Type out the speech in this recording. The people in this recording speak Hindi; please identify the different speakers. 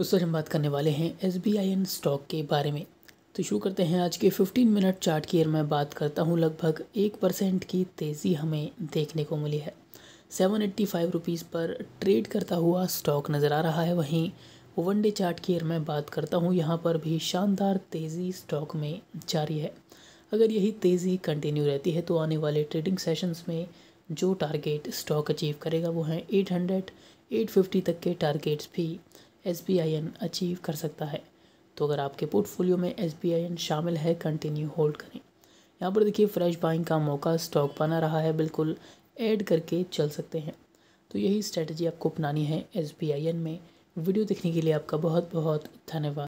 Speaker 1: दोस्तों हम बात करने वाले हैं S B I N stock के बारे में तो शुरू करते हैं आज के 15 मिनट चार्ट की अगर मैं बात करता हूँ लगभग एक परसेंट की तेज़ी हमें देखने को मिली है सेवन एट्टी फाइव रुपीज़ पर ट्रेड करता हुआ स्टॉक नज़र आ रहा है वहीं वन डे चार्ट की अगर मैं बात करता हूँ यहाँ पर भी शानदार तेज़ी स्टॉक में जारी है अगर यही तेज़ी कंटिन्यू रहती है तो आने वाले ट्रेडिंग सेशंस में जो टारगेट स्टॉक अचीव करेगा वो है एट हंड्रेड एट फिफ्टी तक के टारगेट्स भी एस अचीव कर सकता है तो अगर आपके पोर्टफोलियो में एस शामिल है कंटिन्यू होल्ड करें यहाँ पर देखिए फ्रेश बाइंग का मौका स्टॉक बना रहा है बिल्कुल ऐड करके चल सकते हैं तो यही स्ट्रेटजी आपको अपनानी है एस में वीडियो देखने के लिए आपका बहुत बहुत धन्यवाद